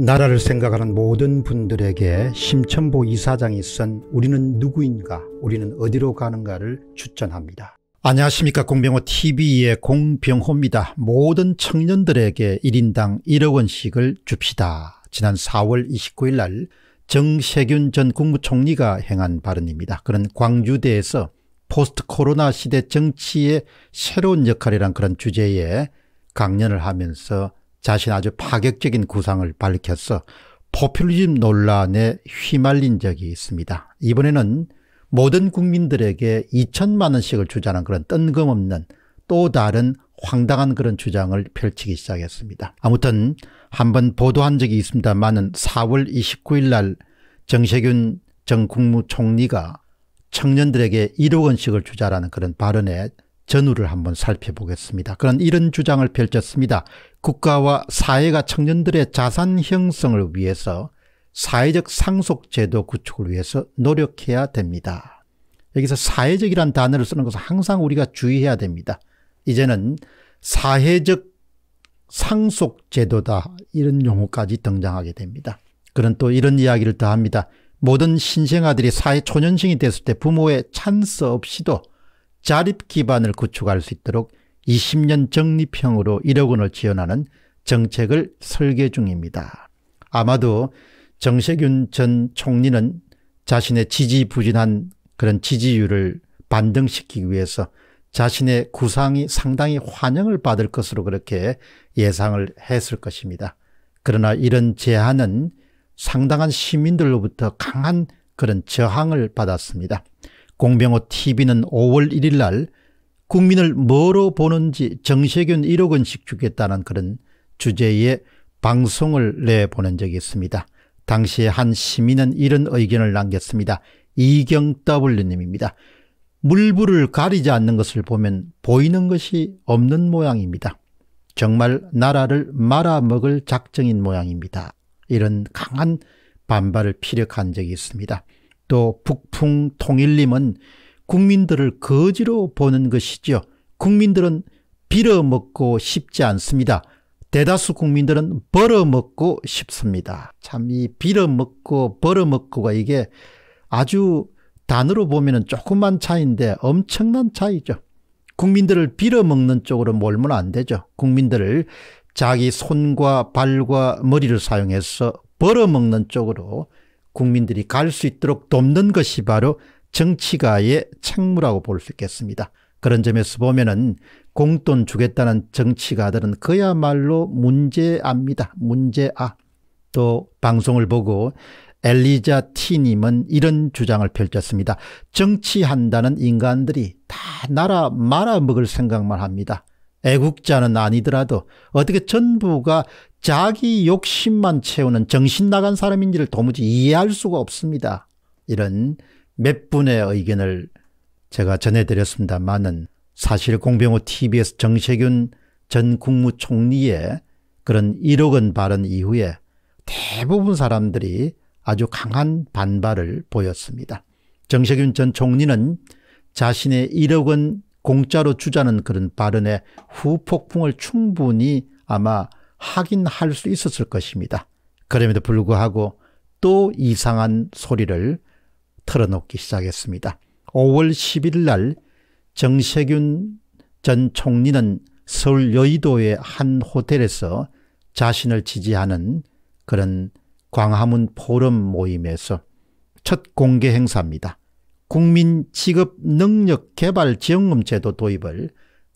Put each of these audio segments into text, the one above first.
나라를 생각하는 모든 분들에게 심천보 이사장이 쓴 우리는 누구인가 우리는 어디로 가는가를 추천합니다. 안녕하십니까 공병호TV의 공병호입니다. 모든 청년들에게 1인당 1억원씩을 줍시다. 지난 4월 29일 날 정세균 전 국무총리가 행한 발언입니다. 그는 광주대에서 포스트 코로나 시대 정치의 새로운 역할이란 그런 주제에 강연을 하면서 자신 아주 파격적인 구상을 밝혔어 포퓰리즘 논란에 휘말린 적이 있습니다. 이번에는 모든 국민들에게 2천만 원씩을 주자는 그런 뜬금없는 또 다른 황당한 그런 주장을 펼치기 시작했습니다. 아무튼 한번 보도한 적이 있습니다만은 4월 29일 날 정세균 전 국무총리가 청년들에게 1억 원씩을 주자라는 그런 발언에 전후를 한번 살펴보겠습니다. 그런 이런 주장을 펼쳤습니다. 국가와 사회가 청년들의 자산 형성을 위해서 사회적 상속 제도 구축을 위해서 노력해야 됩니다. 여기서 사회적이란 단어를 쓰는 것은 항상 우리가 주의해야 됩니다. 이제는 사회적 상속 제도다 이런 용어까지 등장하게 됩니다. 그런 또 이런 이야기를 더합니다. 모든 신생아들이 사회 초년생이 됐을 때 부모의 찬스 없이도 자립 기반을 구축할 수 있도록 20년 적립형으로 1억 원을 지원하는 정책을 설계 중입니다. 아마도 정세균 전 총리는 자신의 지지부진한 그런 지지율을 반등시키기 위해서 자신의 구상이 상당히 환영을 받을 것으로 그렇게 예상을 했을 것입니다. 그러나 이런 제안은 상당한 시민들로부터 강한 그런 저항을 받았습니다. 공병호 TV는 5월 1일 날 국민을 뭐로 보는지 정세균 1억 원씩 주겠다는 그런 주제의 방송을 내보낸 적이 있습니다. 당시에 한 시민은 이런 의견을 남겼습니다. 이경W님입니다. 물불을 가리지 않는 것을 보면 보이는 것이 없는 모양입니다. 정말 나라를 말아먹을 작정인 모양입니다. 이런 강한 반발을 피력한 적이 있습니다. 또 북풍 통일림은 국민들을 거지로 보는 것이지요. 국민들은 빌어먹고 싶지 않습니다. 대다수 국민들은 벌어먹고 싶습니다. 참 이 빌어먹고 벌어먹고가 이게 아주 단으로 보면 은조그만 차이인데 엄청난 차이죠. 국민들을 빌어먹는 쪽으로 몰면 안 되죠. 국민들을 자기 손과 발과 머리를 사용해서 벌어먹는 쪽으로 국민들이 갈 수 있도록 돕는 것이 바로 정치가의 책무라고 볼 수 있겠습니다. 그런 점에서 보면은 공돈 주겠다는 정치가들은 그야말로 문제아입니다. 문제아. 또 방송을 보고 엘리자 티님은 이런 주장을 펼쳤습니다. 정치한다는 인간들이 다 나라 말아먹을 생각만 합니다. 애국자는 아니더라도 어떻게 전부가 자기 욕심만 채우는 정신 나간 사람인지를 도무지 이해할 수가 없습니다. 이런 몇 분의 의견을 제가 전해드렸습니다만은 사실 공병호 TV에서 정세균 전 국무총리의 그런 1억 원 발언 이후에 대부분 사람들이 아주 강한 반발을 보였습니다. 정세균 전 총리는 자신의 1억 원 공짜로 주자는 그런 발언에 후폭풍을 충분히 아마 확인할 수 있었을 것입니다. 그럼에도 불구하고 또 이상한 소리를 털어놓기 시작했습니다. 5월 11일 날 정세균 전 총리는 서울 여의도의 한 호텔에서 자신을 지지하는 그런 광화문 포럼 모임에서 첫 공개 행사입니다. 국민 직업 능력 개발 지원금 제도 도입을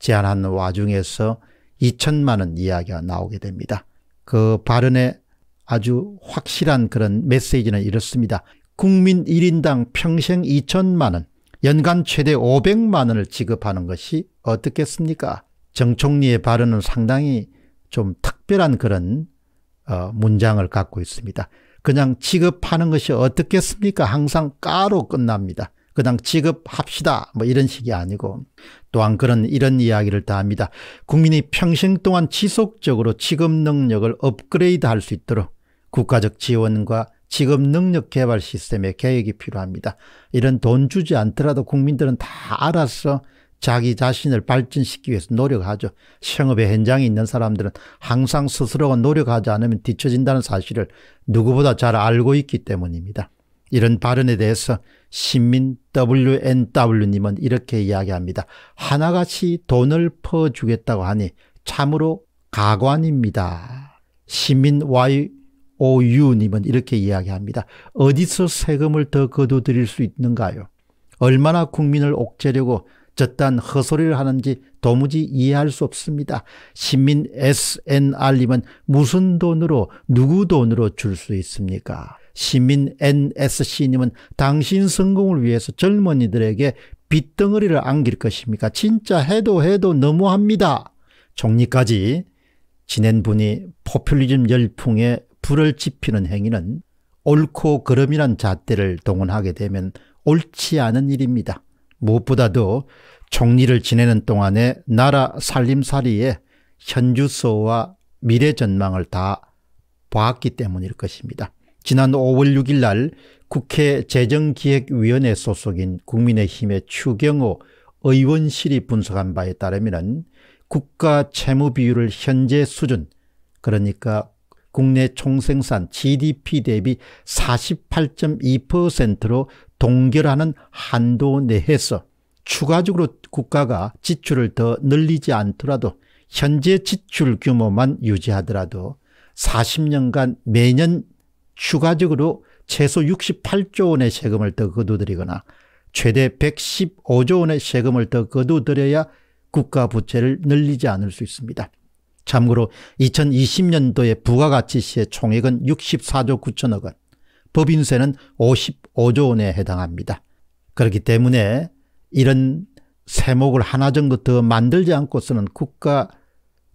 제안한 와중에서 2천만 원 이야기가 나오게 됩니다. 그 발언에 아주 확실한 그런 메시지는 이렇습니다. 국민 1인당 평생 2천만 원, 연간 최대 500만 원을 지급하는 것이 어떻겠습니까? 정 총리의 발언은 상당히 좀 특별한 그런 어, 문장을 갖고 있습니다. 그냥 지급하는 것이 어떻겠습니까? 항상 까로 끝납니다. 그냥 지급합시다. 뭐 이런 식이 아니고 또한 그런 이런 이야기를 다 합니다. 국민이 평생 동안 지속적으로 지급 능력을 업그레이드 할 수 있도록 국가적 지원과 지급 능력 개발 시스템의 계획이 필요합니다. 이런 돈 주지 않더라도 국민들은 다 알아서 자기 자신을 발전시키기 위해서 노력하죠. 생업의 현장에 있는 사람들은 항상 스스로가 노력하지 않으면 뒤처진다는 사실을 누구보다 잘 알고 있기 때문입니다. 이런 발언에 대해서 신민 WNW님은 이렇게 이야기합니다. 하나같이 돈을 퍼주겠다고 하니 참으로 가관입니다. 신민 YOU님은 이렇게 이야기합니다. 어디서 세금을 더 거둬들일 수 있는가요? 얼마나 국민을 옥죄려고 저딴 허소리를 하는지 도무지 이해할 수 없습니다. 신민 SNR님은 무슨 돈으로 누구 돈으로 줄 수 있습니까? 시민 NSC님은 당신 성공을 위해서 젊은이들에게 빗덩어리를 안길 것입니까? 진짜 해도 해도 너무합니다. 총리까지 지낸 분이 포퓰리즘 열풍에 불을 지피는 행위는 옳고 그름이란 잣대를 동원하게 되면 옳지 않은 일입니다. 무엇보다도 총리를 지내는 동안에 나라 살림살이에 현주소와 미래 전망을 다보기 때문일 것입니다. 지난 5월 6일 날 국회 재정기획위원회 소속인 국민의힘의 추경호 의원실이 분석한 바에 따르면 국가 채무 비율을 현재 수준 그러니까 국내 총생산 GDP 대비 48.2%로 동결하는 한도 내에서 추가적으로 국가가 지출을 더 늘리지 않더라도 현재 지출 규모만 유지하더라도 40년간 매년 추가적으로 최소 68조 원의 세금을 더 거두드리거나 최대 115조 원의 세금을 더 거두드려야 국가 부채를 늘리지 않을 수 있습니다. 참고로 2020년도에 부가가치시의 총액은 64조 9천억 원, 법인세는 55조 원에 해당합니다. 그렇기 때문에 이런 세목을 하나 정도 더 만들지 않고서는 국가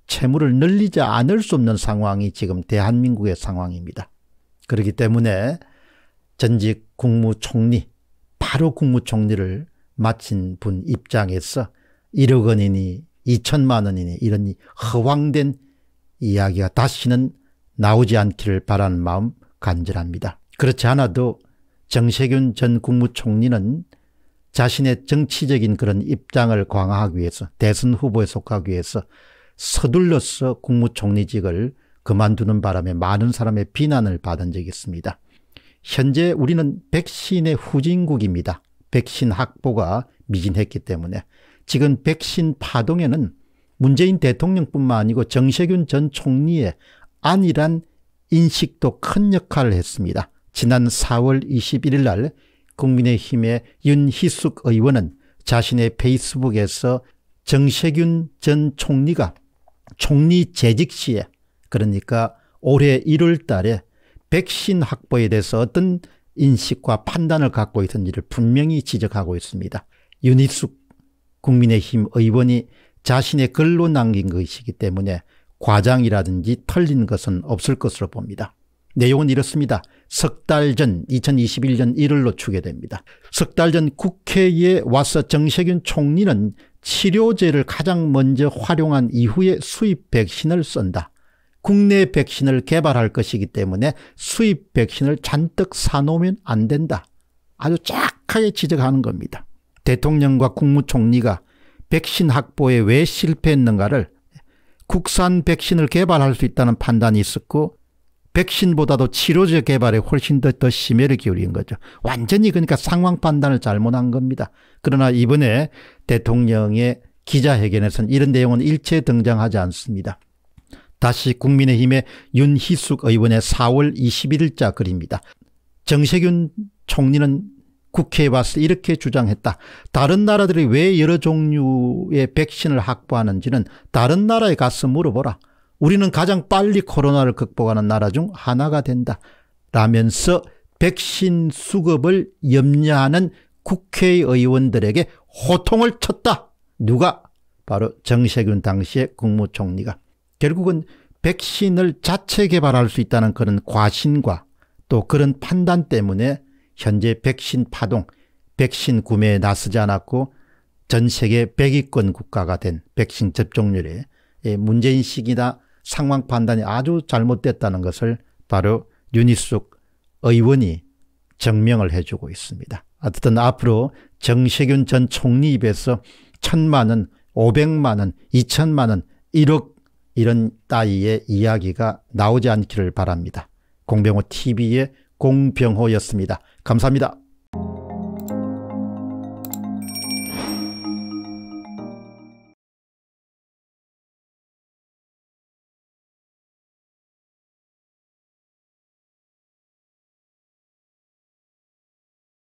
채무를 늘리지 않을 수 없는 상황이 지금 대한민국의 상황입니다. 그렇기 때문에 전직 국무총리, 바로 국무총리를 마친 분 입장에서 1억 원이니 2천만 원이니 이런 허황된 이야기가 다시는 나오지 않기를 바라는 마음 간절합니다. 그렇지 않아도 정세균 전 국무총리는 자신의 정치적인 그런 입장을 강화하기 위해서 대선 후보에 속하기 위해서 서둘러서 국무총리직을 그만두는 바람에 많은 사람의 비난을 받은 적이 있습니다. 현재 우리는 백신의 후진국입니다. 백신 확보가 미진했기 때문에 지금 백신 파동에는 문재인 대통령뿐만 아니고 정세균 전 총리의 안일한 인식도 큰 역할을 했습니다. 지난 4월 21일 날 국민의힘의 윤희숙 의원은 자신의 페이스북에서 정세균 전 총리가 총리 재직 시에 그러니까 올해 1월 달에 백신 확보에 대해서 어떤 인식과 판단을 갖고 있는지를 분명히 지적하고 있습니다. 윤희숙 국민의힘 의원이 자신의 글로 남긴 것이기 때문에 과장이라든지 털린 것은 없을 것으로 봅니다. 내용은 이렇습니다. 석달전 2021년 1월로 추계됩니다. 석달 전 국회에 와서 정세균 총리는 치료제를 가장 먼저 활용한 이후에 수입 백신을 쓴다. 국내 백신을 개발할 것이기 때문에 수입 백신을 잔뜩 사놓으면 안 된다. 아주 짝하게 지적하는 겁니다. 대통령과 국무총리가 백신 확보에 왜 실패했는가를 국산 백신을 개발할 수 있다는 판단이 있었고 백신보다도 치료제 개발에 훨씬 더, 더 심혈을 기울인 거죠. 완전히 그러니까 상황 판단을 잘못한 겁니다. 그러나 이번에 대통령의 기자회견에서는 이런 내용은 일체 등장하지 않습니다. 다시 국민의힘의 윤희숙 의원의 4월 21일자 글입니다. 정세균 총리는 국회에 와서 이렇게 주장했다. 다른 나라들이 왜 여러 종류의 백신을 확보하는지는 다른 나라에 가서 물어보라. 우리는 가장 빨리 코로나를 극복하는 나라 중 하나가 된다. 라면서 백신 수급을 염려하는 국회의원들에게 호통을 쳤다. 누가? 바로 정세균 당시의 국무총리가. 결국은 백신을 자체 개발할 수 있다는 그런 과신과 또 그런 판단 때문에 현재 백신 파동, 백신 구매에 나서지 않았고 전 세계 백0위권 국가가 된 백신 접종률에 예, 문재인식이나 상황 판단이 아주 잘못됐다는 것을 바로 윤희숙 의원이 증명을 해주고 있습니다. 어쨌든 앞으로 정세균 전 총리 입에서 천만 원, 오백만 원, 이천만 원, 일억 이런 따위의 이야기가 나오지 않기를 바랍니다. 공병호 TV의 공병호였습니다. 감사합니다.